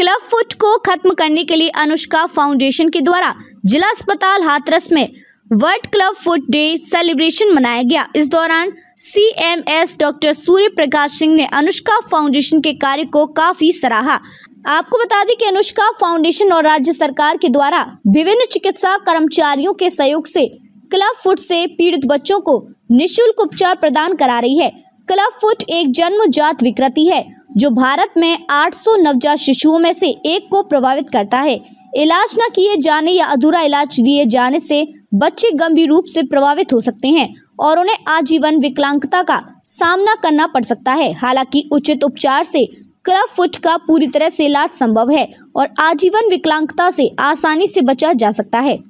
club foot को खत्म करने के लिए अनुष्का फाउंडेशन के द्वारा जिला अस्पताल हाथरस में world club foot day celebration मनाया गया इस दौरान सीएमएस डॉक्टर सूर्य प्रकाश सिंह ने अनुष्का फाउंडेशन के कार्य को काफी सराहा आपको बता दें कि अनुष्का फाउंडेशन और राज्य सरकार के द्वारा विभिन्न चिकित्सा कर्मचारियों के सहयोग से क्लब फुट से पीड़ित बच्चों को निशुल्क उपचार प्रदान करा रही है क्लब फुट एक जात विकृति है जो भारत में 800 नवजात शिशुओं में से एक को प्रभावित करता है इलाज न किए जाने या अधूरा इलाज दिए जाने से बच्चे गंभीर रूप से प्रभावित हो सकते हैं और उन्हें आजीवन विकलांगता का सामना करना पड़ सकता है हालांकि उचित उपचार से क्रफ फुट का पूरी तरह से इलाज संभव है और आजीवन विकलांगता से आसानी से बचा जा सकता है